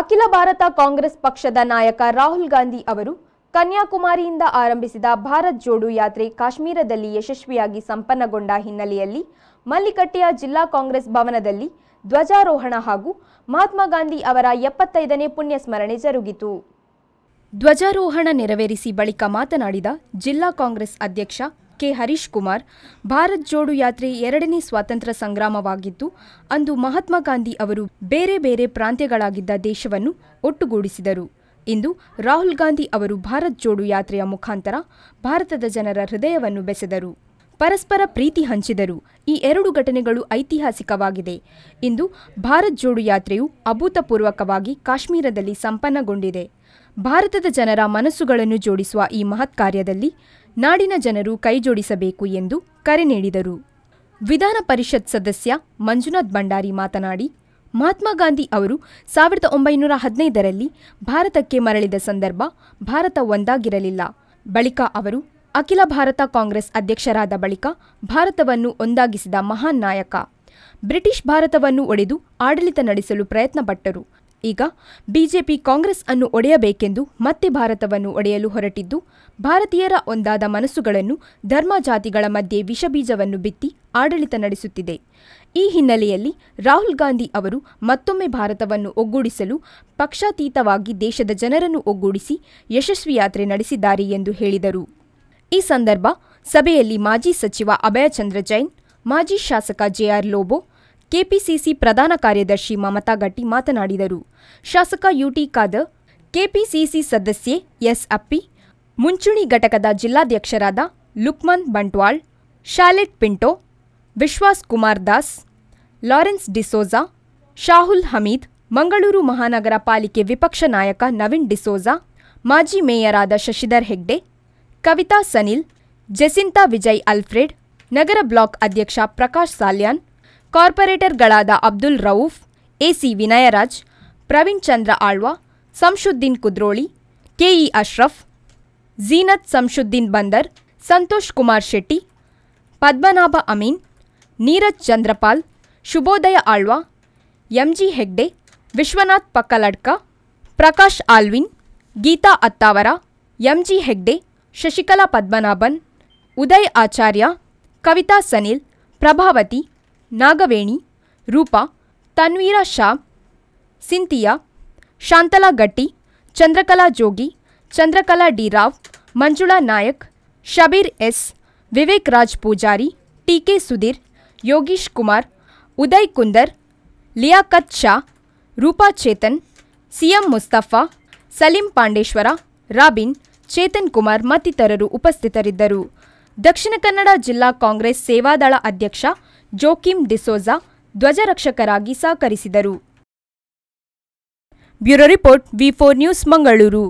ಅಖಿಲ ಭಾರತ ಕಾಂಗ್ರೆಸ್ ಪಕ್ಷದ ನಾಯಕ ರಾಹುಲ್ ಗಾಂಧಿ ಅವರು ಕನ್ಯಾಕುಮಾರಿಯಿಂದ ಆರಂಭಿಸಿದ ಭಾರತ್ ಜೋಡು ಯಾತ್ರೆ ಕಾಶ್ಮೀರದಲ್ಲಿ ಯಶಸ್ವಿಯಾಗಿ ಸಂಪನ್ನಗೊಂಡ ಹಿನ್ನೆಲೆಯಲ್ಲಿ ಮಲ್ಲಿಕಟ್ಟೆಯ ಜಿಲ್ಲಾ ಕಾಂಗ್ರೆಸ್ ಭವನದಲ್ಲಿ ಧ್ವಜಾರೋಹಣ ಹಾಗೂ ಮಹಾತ್ಮ ಗಾಂಧಿ ಅವರ ಎಪ್ಪತ್ತೈದನೇ ಪುಣ್ಯಸ್ಮರಣೆ ಜರುಗಿತು ಧ್ವಜಾರೋಹಣ ನೆರವೇರಿಸಿ ಬಳಿಕ ಮಾತನಾಡಿದ ಜಿಲ್ಲಾ ಕಾಂಗ್ರೆಸ್ ಅಧ್ಯಕ್ಷ ಕೆ ಹರೀಶ್ ಕುಮಾರ್ ಭಾರತ್ ಜೋಡು ಯಾತ್ರೆ ಎರಡನೇ ಸ್ವಾತಂತ್ರ್ಯ ಸಂಗ್ರಾಮವಾಗಿದ್ದು ಅಂದು ಮಹಾತ್ಮ ಗಾಂಧಿ ಅವರು ಬೇರೆ ಬೇರೆ ಪ್ರಾಂತ್ಯಗಳಾಗಿದ್ದ ದೇಶವನ್ನು ಒಟ್ಟುಗೂಡಿಸಿದರು ಇಂದು ರಾಹುಲ್ ಗಾಂಧಿ ಅವರು ಭಾರತ್ ಜೋಡು ಯಾತ್ರೆಯ ಮುಖಾಂತರ ಭಾರತದ ಜನರ ಹೃದಯವನ್ನು ಬೆಸೆದರು ಪರಸ್ಪರ ಪ್ರೀತಿ ಹಂಚಿದರು ಈ ಎರಡು ಘಟನೆಗಳು ಐತಿಹಾಸಿಕವಾಗಿದೆ ಇಂದು ಭಾರತ್ ಜೋಡು ಯಾತ್ರೆಯು ಅಭೂತಪೂರ್ವಕವಾಗಿ ಕಾಶ್ಮೀರದಲ್ಲಿ ಸಂಪನ್ನಗೊಂಡಿದೆ ಭಾರತದ ಜನರ ಮನಸ್ಸುಗಳನ್ನು ಜೋಡಿಸುವ ಈ ಮಹತ್ ಕಾರ್ಯದಲ್ಲಿ ನಾಡಿನ ಜನರು ಕೈಜೋಡಿಸಬೇಕು ಎಂದು ಕರೆ ನೀಡಿದರು ವಿಧಾನ ಪರಿಷತ್ ಸದಸ್ಯ ಮಂಜುನಾಥ್ ಭಂಡಾರಿ ಮಾತನಾಡಿ ಮಹಾತ್ಮ ಗಾಂಧಿ ಅವರು ಸಾವಿರದ ಒಂಬೈನೂರ ಹದಿನೈದರಲ್ಲಿ ಭಾರತಕ್ಕೆ ಮರಳಿದ ಸಂದರ್ಭ ಭಾರತ ಒಂದಾಗಿರಲಿಲ್ಲ ಬಳಿಕ ಅವರು ಅಖಿಲ ಭಾರತ ಕಾಂಗ್ರೆಸ್ ಅಧ್ಯಕ್ಷರಾದ ಬಳಿಕ ಭಾರತವನ್ನು ಒಂದಾಗಿಸಿದ ಮಹಾನ್ ನಾಯಕ ಬ್ರಿಟಿಷ್ ಭಾರತವನ್ನು ಒಡೆದು ಆಡಳಿತ ನಡೆಸಲು ಪ್ರಯತ್ನಪಟ್ಟರು ಈಗ ಬಿಜೆಪಿ ಕಾಂಗ್ರೆಸ್ ಅನ್ನು ಒಡೆಯಬೇಕೆಂದು ಮತ್ತೆ ಭಾರತವನ್ನು ಒಡೆಯಲು ಹೊರಟಿದ್ದು ಭಾರತೀಯರ ಒಂದಾದ ಮನಸ್ಸುಗಳನ್ನು ಧರ್ಮ ಜಾತಿಗಳ ಮಧ್ಯೆ ವಿಷಬೀಜವನ್ನು ಬಿತ್ತಿ ಆಡಳಿತ ನಡೆಸುತ್ತಿದೆ ಈ ಹಿನ್ನೆಲೆಯಲ್ಲಿ ರಾಹುಲ್ ಗಾಂಧಿ ಅವರು ಮತ್ತೊಮ್ಮೆ ಭಾರತವನ್ನು ಒಗ್ಗೂಡಿಸಲು ಪಕ್ಷಾತೀತವಾಗಿ ದೇಶದ ಜನರನ್ನು ಒಗ್ಗೂಡಿಸಿ ಯಶಸ್ವಿ ಯಾತ್ರೆ ನಡೆಸಿದ್ದಾರೆ ಎಂದು ಹೇಳಿದರು ಈ ಸಂದರ್ಭ ಸಭೆಯಲ್ಲಿ ಮಾಜಿ ಸಚಿವ ಚಂದ್ರ ಜೈನ್ ಮಾಜಿ ಶಾಸಕ ಜೆಆರ್ ಲೋಬೋ ಕೆಪಿಸಿಸಿ ಪ್ರಧಾನ ಕಾರ್ಯದರ್ಶಿ ಮಮತಾ ಗಟ್ಟಿ ಮಾತನಾಡಿದರು ಶಾಸಕ ಯುಟಿ ಖಾದರ್ ಕೆಪಿಸಿಸಿ ಸದಸ್ಯೆ ಎಸ್ ಅಪ್ಪಿ ಮುಂಚೂಣಿ ಘಟಕದ ಜಿಲ್ಲಾಧ್ಯಕ್ಷರಾದ Lukman Bantwal Charlotte Pinto Vishwas Kumar Das Lawrence D'Souza Shahul Hameed Mangaluru Mahanagara Palike ವಿಪಕ್ಷ ನಾಯಕ ನವೀನ್ ಡಿಸೋಜಾ ಮಾಜಿ ಮೇಯರಾದ ಶಶಿಧರ್ ಹೆಗ್ಡೆ ಕವಿತಾ ಸನಿಲ್ ಜೆಸಿಂತಾ ವಿಜಯ್ ಅಲ್ಫ್ರೆಡ್ ನಗರ ಬ್ಲಾಕ್ ಅಧ್ಯಕ್ಷ ಪ್ರಕಾಶ್ ಸಾಲ್ಯಾನ್ ಕಾರ್ಪೊರೇಟರ್ಗಳಾದ Abdul Rauf AC Vinayraj Praveen Chandra Alva Shamshuddin Kudroli KE Ashraf Zeenat Shamshuddin Bandar Santosh Kumar Shetty Padmanabha Amin Neeraj Chandrapal Shubhodaya Alva MG Hegde Vishwanath Pakkaladka Prakash Alvin Geetha Attavar MG Hegde Shashikala Padmanabhan Uday Acharya Kavitha Sanil Prabhavathi Nagaveni Roopa Tanveera Shah Cynthia Shantala Gatti Chandrakala Jogi Chandrakala D Rao Manjula Nayak Shabeer S Vivek Raj Poojary T K Sudheer Yogish Kumar Uday Kunder Liaqat Shah Roopa Chetan CM Mustafa Saleem Pandeshwar Robin Chetan Kumar ಮತ್ತಿತರರು ಉಪಸ್ಥಿತರಿದ್ದರು ದಕ್ಷಿಣ ಕನ್ನಡ ಜಿಲ್ಲಾ ಕಾಂಗ್ರೆಸ್ ಸೇವಾದಳ ಅಧ್ಯಕ್ಷ ಜೋಕಿಮ್ ಡಿಸೋಜಾ ಧ್ವಜರಕ್ಷಕರಾಗಿ ಸಹಕರಿಸಿದರು bureau report V four news Mangaluru